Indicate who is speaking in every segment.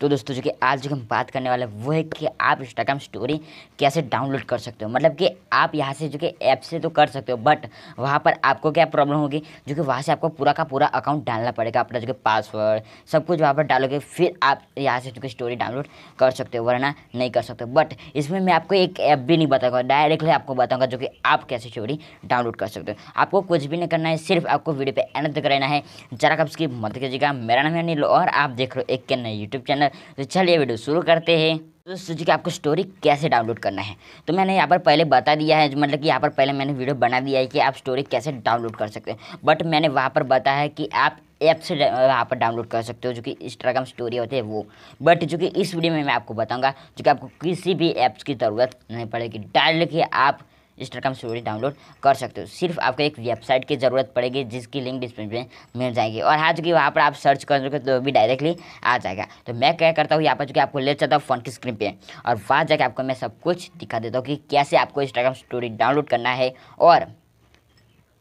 Speaker 1: तो दोस्तों जो कि आज जो हम बात करने वाले वो है कि आप इंस्टाग्राम स्टोरी कैसे डाउनलोड कर सकते हो मतलब कि आप यहाँ से जो कि ऐप से तो कर सकते हो बट वहाँ पर आपको क्या प्रॉब्लम होगी जो कि वहाँ से आपको पूरा का पूरा अकाउंट डालना पड़ेगा अपना जो कि पासवर्ड सब कुछ वहाँ पर डालोगे फिर आप यहाँ से जो कि स्टोरी डाउनलोड कर सकते हो वरना नहीं कर सकते बट इसमें मैं आपको एक ऐप भी नहीं बताऊँगा डायरेक्टली आपको बताऊँगा जो कि आप कैसे स्टोरी डाउनलोड कर सकते हो आपको कुछ भी नहीं करना है सिर्फ आपको वीडियो पर एंड तक रहना है जरा कब उसकी मदद कीजिएगा मेरा नाम है अनिल और आप देख रहे हो एक के नए यूट्यूब चैनल अंदर तो चलिए वीडियो शुरू करते हैं दोस्तों जी कि आपको स्टोरी कैसे डाउनलोड करना है तो मैंने यहाँ पर पहले बता दिया है मतलब कि यहाँ पर पहले मैंने वीडियो बना दिया है कि आप स्टोरी कैसे डाउनलोड कर सकते हैं बट मैंने वहाँ पर बताया है कि आप ऐप से वहाँ पर डाउनलोड कर सकते हो जो कि इंस्टाग्राम स्टोरी होते हैं वो बट जो कि इस वीडियो में मैं आपको बताऊँगा जो कि आपको किसी भी ऐप्स की ज़रूरत नहीं पड़ेगी डायरेक्ट आप इंस्टाग्राम स्टोरी डाउनलोड कर सकते हो सिर्फ आपको एक वेबसाइट की ज़रूरत पड़ेगी जिसकी लिंक डिस्क्रिप्शन में मिल जाएगी और हाँ चुकी वहाँ पर आप सर्च कर सकते तो भी डायरेक्टली आ जाएगा तो मैं क्या करता हूँ यहाँ पर चुकी आपको ले जाता हूँ फ़ोन की स्क्रीन पर और वहाँ जाकर आपको मैं सब कुछ दिखा देता हूँ कि कैसे आपको इंस्टाग्राम स्टोरी डाउनलोड करना है और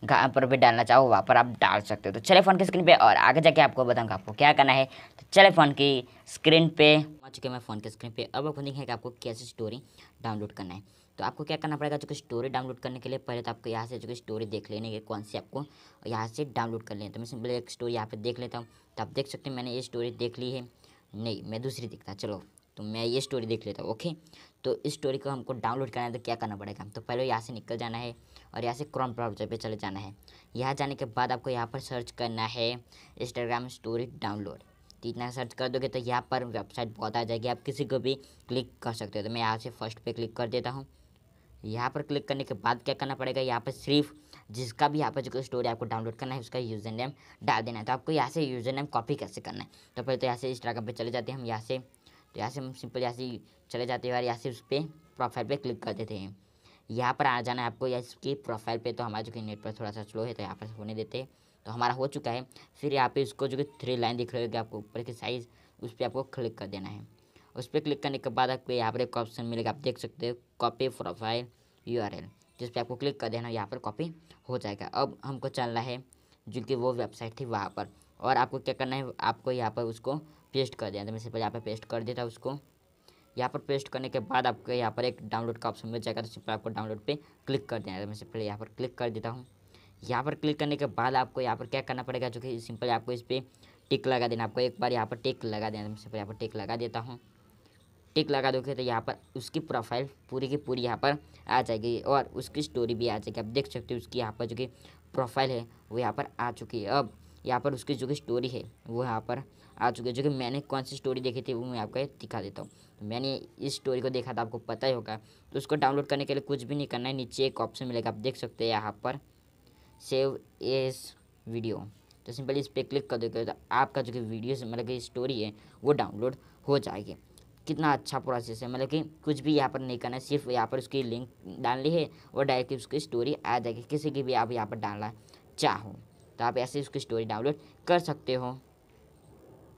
Speaker 1: पर भी डालना चाहो वहाँ पर आप डाल सकते हो तो चले फ़ोन की स्क्रीन पे और आगे जाके आपको बताऊँगा आपको क्या करना है तो चले फ़ोन की स्क्रीन पे आ चुके मैं फ़ोन की स्क्रीन पे अब आपको देखेंगे कि आपको कैसे स्टोरी डाउनलोड करना है तो आपको क्या करना पड़ेगा जो कि स्टोरी डाउनलोड करने के लिए पहले तो आपको यहाँ से जो कि स्टोरी देख लेने के कौन सी आपको यहाँ से डाउनलोड कर लें तो मैं सिंपल एक स्टोरी यहाँ पर देख लेता हूँ तो आप देख सकते हैं मैंने ये स्टोरी देख ली है नहीं मैं दूसरी देखता चलो तो मैं ये स्टोरी देख लेता हूँ ओके तो इस स्टोरी को हमको डाउनलोड करना है तो क्या करना पड़ेगा तो पहले यहाँ से निकल जाना है और यहाँ से क्रोम ब्राउजर पे चले जाना है यहाँ जाने के बाद आपको यहाँ पर सर्च करना है इंस्टाग्राम स्टोरी डाउनलोड तो इतना सर्च कर दोगे तो यहाँ पर वेबसाइट बहुत आ जाएगी आप किसी को भी क्लिक कर सकते हो तो मैं यहाँ से फर्स्ट पे क्लिक कर देता हूँ यहाँ पर क्लिक करने के बाद क्या करना पड़ेगा यहाँ पर सिर्फ जिसका भी यहाँ पर जो स्टोरी आपको डाउनलोड करना है उसका यूज़र नेम डाल देना है तो आपको यहाँ से यूज़र नेम कॉपी कैसे करना है तो पहले तो यहाँ से इंस्टाग्राम पर चले जाते हैं हम यहाँ से यहाँ से हम सिंपल यहाँ से चले जाते हैं और यहाँ से उस पर प्रोफाइल पे क्लिक कर देते हैं यहाँ पर आ जाना है आपको या इसकी प्रोफाइल पे तो हमारा जो कि नेट पर थोड़ा सा स्लो है तो यहाँ पर होने देते हैं तो हमारा हो चुका है फिर यहाँ पे इसको जो कि थ्री लाइन दिख रही होगी आपको ऊपर की साइज़ उस पर आपको क्लिक कर देना है उस पर क्लिक करने के बाद आपको यहाँ पर एक ऑप्शन मिलेगा आप देख सकते हो कॉपी प्रोफाइल यू जिस पर आपको क्लिक कर देना यहाँ पर कॉपी हो जाएगा अब हमको चलना है जो कि वो वेबसाइट थी वहाँ पर और आपको क्या करना है आपको यहाँ पर उसको पेस्ट कर देना तो मैं सिंपल यहाँ पर पेस्ट कर देता उसको यहाँ पर पेस्ट करने के बाद आपको यहाँ पर एक डाउनलोड का ऑप्शन मिल जाएगा तो सिंपल आपको डाउनलोड पे क्लिक कर देना है तो मैं सिंपल यहाँ पर क्लिक कर देता हूँ यहाँ पर क्लिक करने के बाद आपको यहाँ पर क्या करना पड़ेगा जो कि सिंपल आपको इस पर टिक लगा देना आपको एक बार यहाँ पर टिक लगा देना तो मैं सिंपल यहाँ पर टिक लगा देता हूँ टिक लगा दोगे तो यहाँ पर उसकी प्रोफाइल पूरी की पूरी यहाँ पर आ जाएगी और उसकी स्टोरी भी आ जाएगी आप देख सकते हो उसकी यहाँ पर जो कि प्रोफाइल है वो यहाँ पर आ चुकी है अब यहाँ पर उसकी जो कि स्टोरी है वो यहाँ पर आ चुकी है जो कि मैंने कौन सी स्टोरी देखी थी वो मैं आपको दिखा देता हूँ तो मैंने इस स्टोरी को देखा था आपको पता ही होगा तो उसको डाउनलोड करने के लिए कुछ भी नहीं करना है नीचे एक ऑप्शन मिलेगा आप देख सकते हैं यहाँ पर सेव एस वीडियो तो सिंपली इस पर क्लिक कर दोगे तो आपका जो कि वीडियो मतलब कि स्टोरी है वो डाउनलोड हो जाएगी कितना अच्छा प्रोसेस है मतलब कि कुछ भी यहाँ पर नहीं करना है सिर्फ यहाँ पर उसकी लिंक डालनी है और डायरेक्ट उसकी स्टोरी आ जाएगी किसी की भी आप यहाँ पर डालना चाहो तो आप ऐसे उसकी स्टोरी डाउनलोड कर सकते हो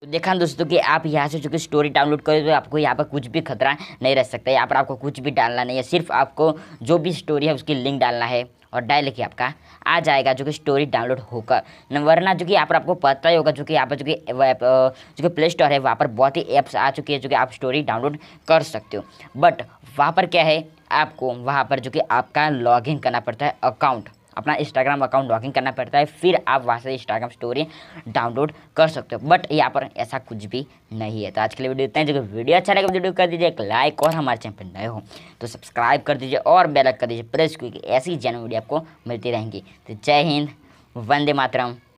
Speaker 1: तो देखा दोस्तों कि आप यहाँ से जो कि स्टोरी डाउनलोड करें तो आपको यहाँ पर कुछ भी खतरा नहीं रह सकता यहाँ पर आपको कुछ भी डालना नहीं है सिर्फ आपको जो भी स्टोरी है उसकी लिंक डालना है और डायल के आपका आ जाएगा जो कि स्टोरी डाउनलोड होकर वरना जो कि यहाँ पर आपको पता ही होगा जो कि यहाँ पर जो कि जो कि प्ले स्टोर है वहाँ पर बहुत ही ऐप्स आ चुकी है जो कि आप स्टोरी डाउनलोड कर सकते हो बट वहाँ पर क्या है आपको वहाँ पर जो कि आपका लॉगिन करना पड़ता है अकाउंट अपना इंस्टाग्राम अकाउंट लॉगिन करना पड़ता है फिर आप वहाँ से इंस्टाग्राम स्टोरी डाउनलोड कर सकते हो बट यहाँ पर ऐसा कुछ भी नहीं है तो आज के लिए वीडियो इतना जो वीडियो अच्छा लगे वीडियो कर दीजिए एक लाइक और हमारे चैनल पर नए हो तो सब्सक्राइब कर दीजिए और बेलक कर दीजिए प्रेस क्योंकि ऐसी जैन वीडियो आपको मिलती रहेंगी तो जय हिंद वंदे मातरम